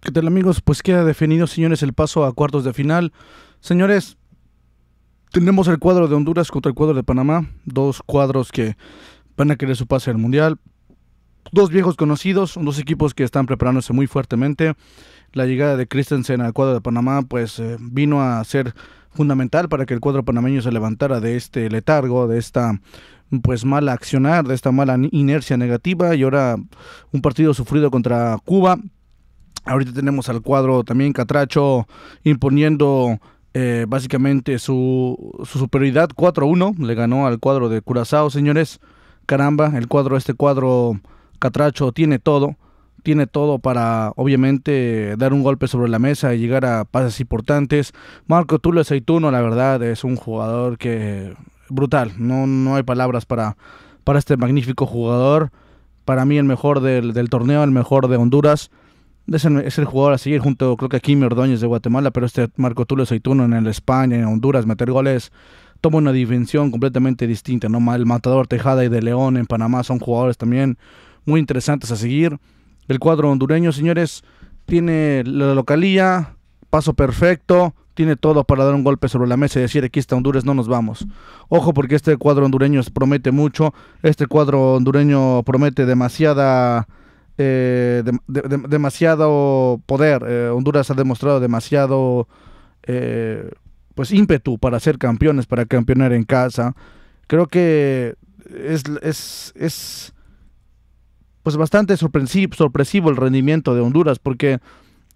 ¿Qué tal amigos? Pues queda definido, señores, el paso a cuartos de final. Señores, tenemos el cuadro de Honduras contra el cuadro de Panamá. Dos cuadros que van a querer su pase al Mundial. Dos viejos conocidos, dos equipos que están preparándose muy fuertemente. La llegada de Christensen al cuadro de Panamá pues eh, vino a ser fundamental para que el cuadro panameño se levantara de este letargo, de esta pues mala accionar, de esta mala inercia negativa y ahora un partido sufrido contra Cuba Ahorita tenemos al cuadro también Catracho imponiendo eh, básicamente su, su superioridad 4-1. Le ganó al cuadro de Curazao, señores. Caramba, el cuadro, este cuadro Catracho tiene todo. Tiene todo para, obviamente, dar un golpe sobre la mesa y llegar a pases importantes. Marco Tulo Aceituno, la verdad, es un jugador que brutal. No, no hay palabras para, para este magnífico jugador. Para mí, el mejor del, del torneo, el mejor de Honduras es el, jugador a seguir junto, creo que aquí Ordóñez de Guatemala, pero este Marco Tulio Saituno en el España, en Honduras, meter goles toma una dimensión completamente distinta, ¿no? El Matador Tejada y de León en Panamá son jugadores también muy interesantes a seguir. El cuadro hondureño, señores, tiene la localía, paso perfecto, tiene todo para dar un golpe sobre la mesa y decir aquí está Honduras, no nos vamos. Ojo porque este cuadro hondureño promete mucho, este cuadro hondureño promete demasiada eh, demasiado poder. Eh, Honduras ha demostrado demasiado eh, pues ímpetu para ser campeones, para campeonar en casa. Creo que es, pues bastante sorpresivo, el rendimiento de Honduras, porque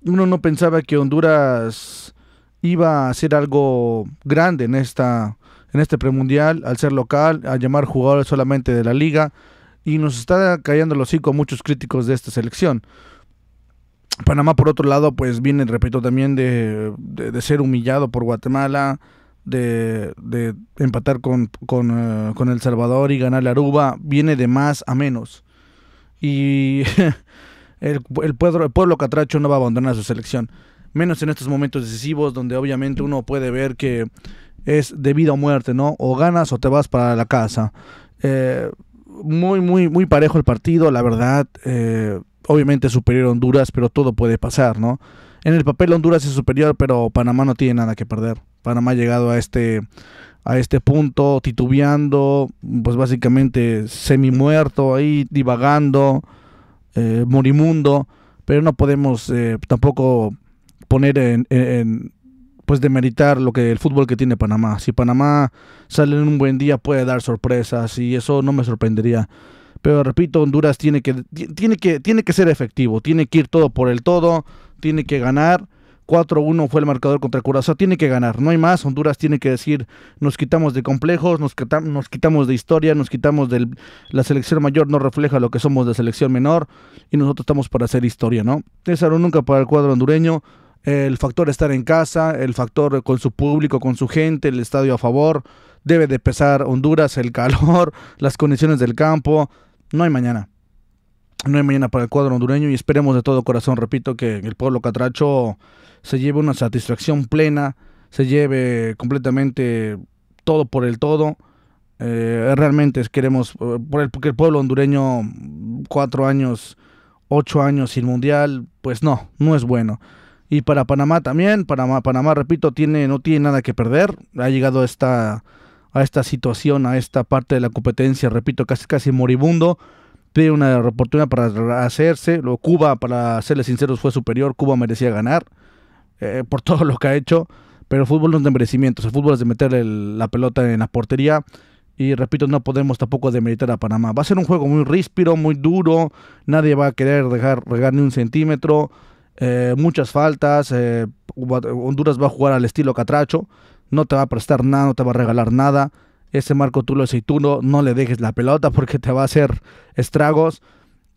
uno no pensaba que Honduras iba a ser algo grande en esta en este premundial, al ser local, a llamar jugadores solamente de la liga y nos está cayendo el hocico muchos críticos de esta selección. Panamá, por otro lado, pues viene, repito, también de, de, ser humillado por Guatemala, de, de empatar con, con, eh, El Salvador y ganar la Aruba, viene de más a menos. Y el, pueblo, el pueblo catracho no va a abandonar a su selección. Menos en estos momentos decisivos donde obviamente uno puede ver que es de vida o muerte, ¿no? O ganas o te vas para la casa. Eh, muy, muy, muy parejo el partido, la verdad. Eh, obviamente superior a Honduras, pero todo puede pasar, ¿no? En el papel Honduras es superior, pero Panamá no tiene nada que perder. Panamá ha llegado a este, a este punto titubeando, pues básicamente semi muerto ahí, divagando, eh, morimundo, pero no podemos eh, tampoco poner en, pues demeritar lo que el fútbol que tiene Panamá. Si Panamá sale en un buen día puede dar sorpresas y eso no me sorprendería. Pero repito, Honduras tiene que tiene que tiene que ser efectivo, tiene que ir todo por el todo, tiene que ganar. 4-1 fue el marcador contra Curazao, tiene que ganar, no hay más, Honduras tiene que decir, nos quitamos de complejos, nos, nos quitamos de historia, nos quitamos de la selección mayor, no refleja lo que somos de selección menor y nosotros estamos para hacer historia, ¿no? César nunca para el cuadro hondureño, el factor estar en casa, el factor con su público, con su gente, el estadio a favor, debe de pesar Honduras, el calor, las condiciones del campo, no hay mañana. No hay mañana para el cuadro hondureño y esperemos de todo corazón, repito, que el pueblo catracho se lleve una satisfacción plena, se lleve completamente todo por el todo. Eh, realmente queremos eh, por el pueblo hondureño cuatro años, ocho años sin mundial, pues no, no es bueno y para Panamá también. Panamá, Panamá repito, tiene, no tiene nada que perder. Ha llegado a esta, a esta situación, a esta parte de la competencia, repito, casi, casi moribundo. Tiene una oportunidad para hacerse. Lo, Cuba, para serles sinceros, fue superior. Cuba merecía ganar eh, por todo lo que ha hecho. Pero el fútbol no es de merecimientos, el fútbol es de meter la pelota en la portería. Y repito, no podemos tampoco demeritar a Panamá. Va a ser un juego muy ríspiro, muy duro. Nadie va a querer dejar regar ni un centímetro. Eh, muchas faltas, eh, Honduras va a jugar al estilo catracho, no te va a prestar nada, no te va a regalar nada. Ese Marco Tulo Aceituno, no le dejes la pelota porque te va a hacer estragos.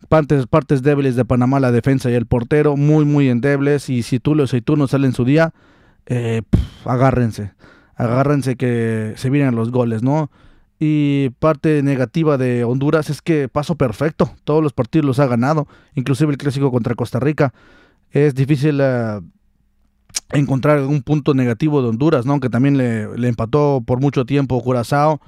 Partes, partes débiles de Panamá, la defensa y el portero, muy, muy endebles. Y si Tulo y sale salen su día, eh, agárrense. Agárrense que se vienen los goles, ¿no? Y parte negativa de Honduras es que paso perfecto. Todos los partidos los ha ganado, inclusive el clásico contra Costa Rica es difícil eh, encontrar algún punto negativo de Honduras, ¿no? Que también le, empató por mucho tiempo Curazao,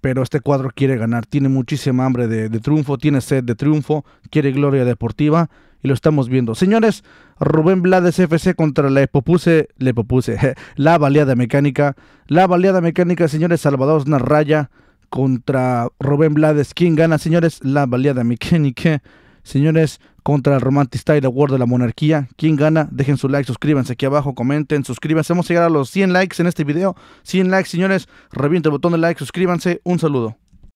pero este cuadro quiere ganar, tiene muchísima hambre de, triunfo, tiene sed de triunfo, quiere gloria deportiva y lo estamos viendo. Señores, Rubén Blades FC contra la Epopuse, le Epopuse, la baleada mecánica, la baleada mecánica, señores, Salvador Narraya contra Rubén Blades. ¿Quién gana, señores? La baleada mecánica. Señores, contra el Romantic Style Award de la monarquía. ¿Quién gana? Dejen su like, suscríbanse aquí abajo, comenten, suscríbanse. Vamos a llegar a los 100 likes en este video. 100 likes, señores. Revienta el botón de like, suscríbanse. Un saludo.